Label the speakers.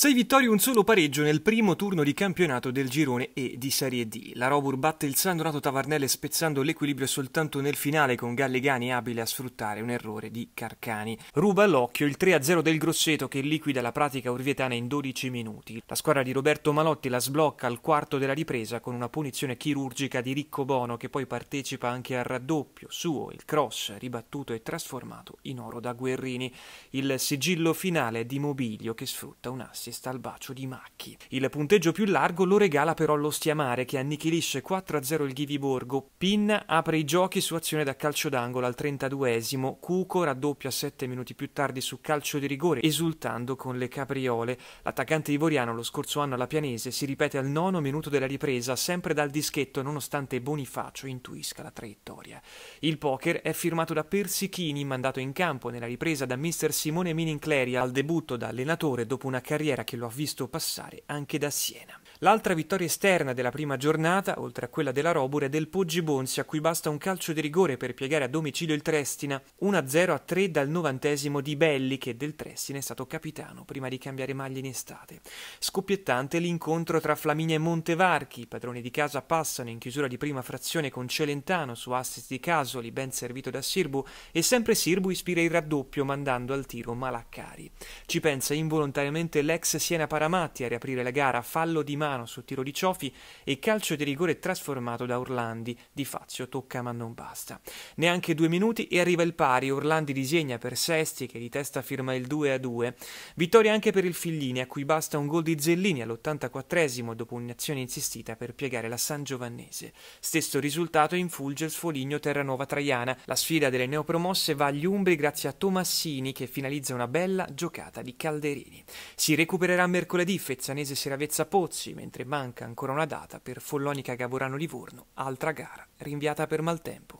Speaker 1: 6 vittorie e un solo pareggio nel primo turno di campionato del girone E di Serie D. La Robur batte il San Donato Tavarnelle spezzando l'equilibrio soltanto nel finale con Gallegani abile a sfruttare un errore di Carcani. Ruba all'occhio il 3-0 del Grosseto che liquida la pratica urvietana in 12 minuti. La squadra di Roberto Malotti la sblocca al quarto della ripresa con una punizione chirurgica di Ricco Bono che poi partecipa anche al raddoppio suo, il cross ribattuto e trasformato in oro da Guerrini. Il sigillo finale di Mobilio che sfrutta un assist ci sta il bacio di Macchi. Il punteggio più largo lo regala però lo Stiamare che annichilisce 4-0 il Ghiviborgo. Pin apre i giochi su azione da calcio d'angolo al 32esimo, Cuco raddoppia 7 minuti più tardi su calcio di rigore esultando con le capriole. L'attaccante ivoriano lo scorso anno alla Pianese si ripete al nono minuto della ripresa sempre dal dischetto nonostante Bonifacio intuisca la traiettoria. Il poker è firmato da Persichini mandato in campo nella ripresa da mister Simone Minincleri al debutto da allenatore dopo una carriera che lo ha visto passare anche da Siena. L'altra vittoria esterna della prima giornata, oltre a quella della Robur, è del Poggi Bonsi, a cui basta un calcio di rigore per piegare a domicilio il Trestina, 1-0 a 3 dal novantesimo di Belli, che del Trestina è stato capitano prima di cambiare maglia in estate. Scoppiettante l'incontro tra Flaminia e Montevarchi, i padroni di casa passano in chiusura di prima frazione con Celentano su assist di Casoli, ben servito da Sirbu, e sempre Sirbu ispira il raddoppio mandando al tiro Malaccari. Ci pensa involontariamente l'ex Siena Paramatti a riaprire la gara, fallo di Malaccari mano su tiro di Ciofi e calcio di rigore trasformato da Orlandi. Di Fazio tocca ma non basta. Neanche due minuti e arriva il pari. Orlandi disegna per Sesti che di testa firma il 2 a 2. Vittoria anche per il Fillini a cui basta un gol di Zellini all'84esimo dopo un'azione insistita per piegare la San Giovannese. Stesso risultato infulge il Foligno Terranova Traiana. La sfida delle neopromosse va agli Umbri grazie a Tomassini che finalizza una bella giocata di Calderini. Si recupererà mercoledì Fezzanese Seravezza Pozzi, mentre manca ancora una data per Follonica Gavorano Livorno, altra gara rinviata per maltempo.